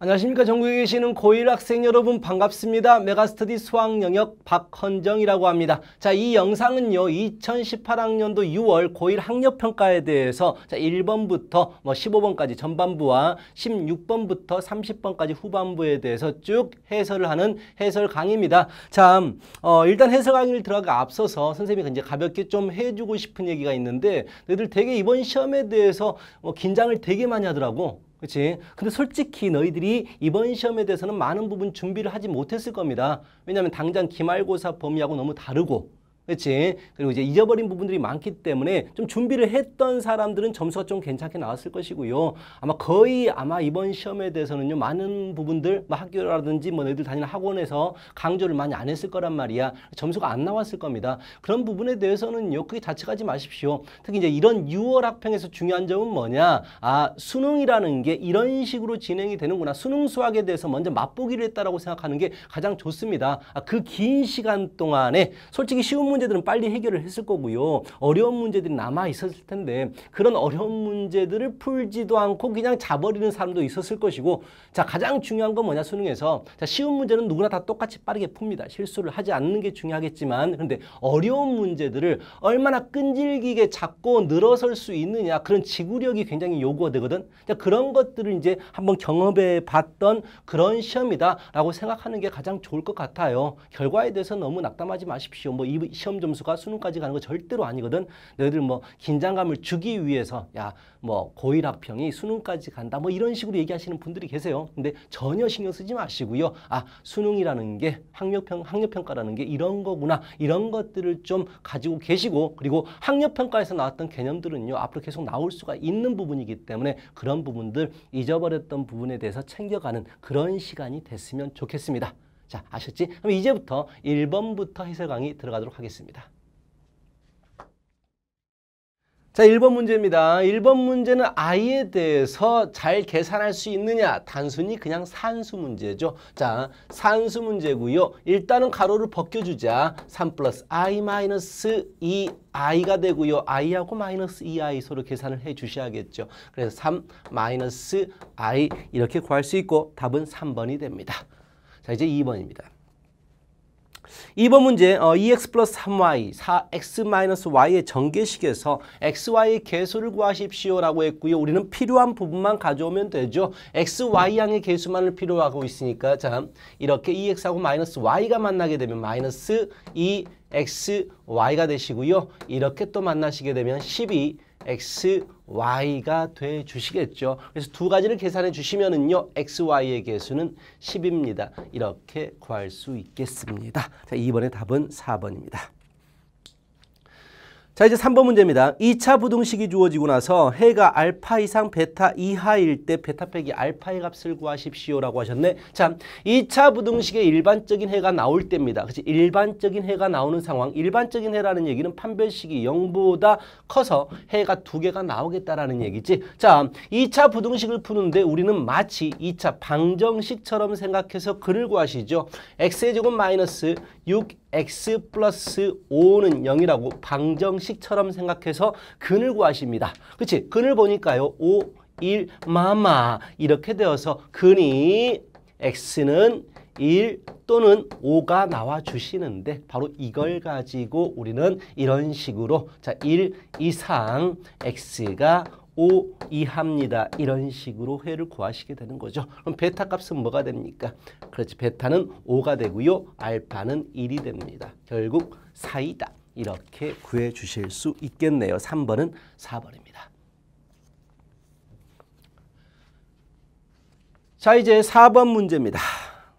안녕하십니까 전국에 계시는 고1 학생 여러분 반갑습니다 메가스터디 수학 영역 박헌정이라고 합니다 자이 영상은요 2018학년도 6월 고1 학력평가에 대해서 자 1번부터 뭐 15번까지 전반부와 16번부터 30번까지 후반부에 대해서 쭉 해설을 하는 해설 강의입니다 자 어, 일단 해설 강의를 들어가 앞서서 선생님이 이제 가볍게 좀 해주고 싶은 얘기가 있는데 너희들 되게 이번 시험에 대해서 뭐 긴장을 되게 많이 하더라고 그렇지? 근데 솔직히 너희들이 이번 시험에 대해서는 많은 부분 준비를 하지 못했을 겁니다. 왜냐하면 당장 기말고사 범위하고 너무 다르고 그렇지? 그리고 이제 잊어버린 부분들이 많기 때문에 좀 준비를 했던 사람들은 점수가 좀 괜찮게 나왔을 것이고요. 아마 거의 아마 이번 시험에 대해서는요. 많은 부분들 뭐 학교라든지 뭐 애들 다니는 학원에서 강조를 많이 안 했을 거란 말이야. 점수가 안 나왔을 겁니다. 그런 부분에 대해서는요. 크게 자책하지 마십시오. 특히 이제 이런 6월 학평에서 중요한 점은 뭐냐? 아, 수능이라는 게 이런 식으로 진행이 되는구나. 수능 수학에 대해서 먼저 맛보기를 했다라고 생각하는 게 가장 좋습니다. 아, 그 긴 시간 동안에 솔직히 쉬운 문제 문제들은 빨리 해결을 했을 거고요. 어려운 문제들이 남아 있었을 텐데 그런 어려운 문제들을 풀지도 않고 그냥 자버리는 사람도 있었을 것이고 자 가장 중요한 건 뭐냐 수능에서 자 쉬운 문제는 누구나 다 똑같이 빠르게 풉니다. 실수를 하지 않는 게 중요하겠지만 그런데 어려운 문제들을 얼마나 끈질기게 잡고 늘어설 수 있느냐 그런 지구력이 굉장히 요구가 되거든. 자 그런 것들을 이제 한번 경험해 봤던 그런 시험이다라고 생각하는 게 가장 좋을 것 같아요. 결과에 대해서 너무 낙담하지 마십시오. 뭐이 시험 시험 점수가 수능까지 가는 거 절대로 아니거든. 너희들 뭐 긴장감을 주기 위해서 야 뭐 고일학평이 수능까지 간다 뭐 이런 식으로 얘기하시는 분들이 계세요. 근데 전혀 신경 쓰지 마시고요. 아 수능이라는 게 학력평 학력평가라는 게 이런 거구나 이런 것들을 좀 가지고 계시고 그리고 학력평가에서 나왔던 개념들은요 앞으로 계속 나올 수가 있는 부분이기 때문에 그런 부분들 잊어버렸던 부분에 대해서 챙겨가는 그런 시간이 됐으면 좋겠습니다. 자, 아셨지? 그럼 이제부터 1번부터 해설 강의 들어가도록 하겠습니다. 자, 1번 문제입니다. 1번 문제는 i에 대해서 잘 계산할 수 있느냐? 단순히 그냥 산수 문제죠. 자, 산수 문제고요. 일단은 가로를 벗겨주자. 3 플러스 i 마이너스 2 i가 되고요. i하고 마이너스 2i 서로 계산을 해 주셔야겠죠. 그래서 3 마이너스 i 이렇게 구할 수 있고 답은 3번이 됩니다. 자, 이제 2번입니다. 2번 문제 어, EX 플러스 3Y, 4X 마이너스 Y의 전개식에서 XY의 개수를 구하십시오 라고 했고요. 우리는 필요한 부분만 가져오면 되죠. XY양의 개수만을 필요하고 있으니까 자 이렇게 EX하고 마이너스 Y가 만나게 되면 마이너스 e x y 가 되시고요. 이렇게 또 만나시게 되면 12X y가 돼 주시겠죠. 그래서 두 가지를 계산해 주시면은요. x, y의 개수는 10입니다. 이렇게 구할 수 있겠습니다. 자, 2번의 답은 4번입니다. 자 이제 3번 문제입니다. 2차 부등식이 주어지고 나서 해가 알파 이상 베타 이하일 때 베타 빼기 알파의 값을 구하십시오라고 하셨네. 자 2차 부등식의 일반적인 해가 나올 때입니다. 그치? 일반적인 해가 나오는 상황. 일반적인 해라는 얘기는 판별식이 0보다 커서 해가 두 개가 나오겠다라는 얘기지. 자 2차 부등식을 푸는데 우리는 마치 2차 방정식처럼 생각해서 글을 구하시죠. x제곱 마이너스 6 x 플러스 5는 0이라고 방정식처럼 생각해서 근을 구하십니다. 그치? 근을 보니까요. 5, 1, 마마 이렇게 되어서 근이 x는 1 또는 5가 나와주시는데 바로 이걸 가지고 우리는 이런 식으로 자1 이상 x가 5 이합니다. 이런 식으로 회를 구하시게 되는 거죠. 그럼 베타 값은 뭐가 됩니까? 그렇지. 베타는 5가 되고요. 알파는 1이 됩니다. 결국 4이다. 이렇게 구해 주실 수 있겠네요. 3번은 4번입니다. 자, 이제 4번 문제입니다.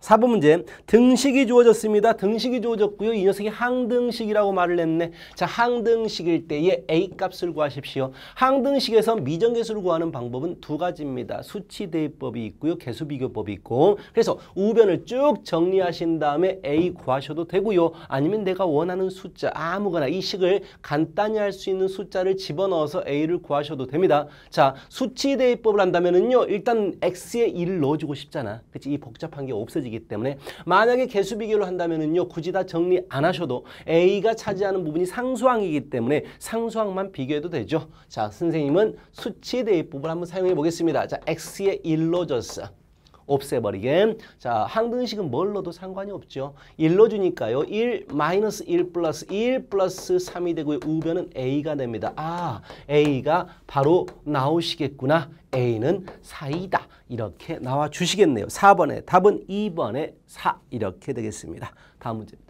4번 문제 등식이 주어졌습니다. 등식이 주어졌고요. 이 녀석이 항등식이라고 말을 했네. 자 항등식일 때의 A값을 구하십시오. 항등식에서 미정계수를 구하는 방법은 두 가지입니다. 수치 대입법이 있고요. 개수 비교법이 있고 그래서 우변을 쭉 정리하신 다음에 A 구하셔도 되고요. 아니면 내가 원하는 숫자 아무거나 이 식을 간단히 할 수 있는 숫자를 집어넣어서 A를 구하셔도 됩니다. 자 수치 대입법을 한다면은요. 일단 X에 1을 넣어주고 싶잖아. 그치? 이 복잡한 게 없어지기 되기 때문에 만약에 개수 비교를 한다면은요 굳이 다 정리 안 하셔도 A가 차지하는 부분이 상수항이기 때문에 상수항만 비교해도 되죠. 자 선생님은 수치 대입법을 한번 사용해 보겠습니다. 자 x의 일로 졌어. 없애버리게. 자, 항등식은 뭘로도 상관이 없죠. 1로 주니까요. 1 마이너스 1 플러스 1 플러스 3이 되고요. 우변은 A가 됩니다. 아, A가 바로 나오시겠구나. A는 4이다. 이렇게 나와 주시겠네요. 4번에 답은 2번에 4 이렇게 되겠습니다. 다음 문제입니다.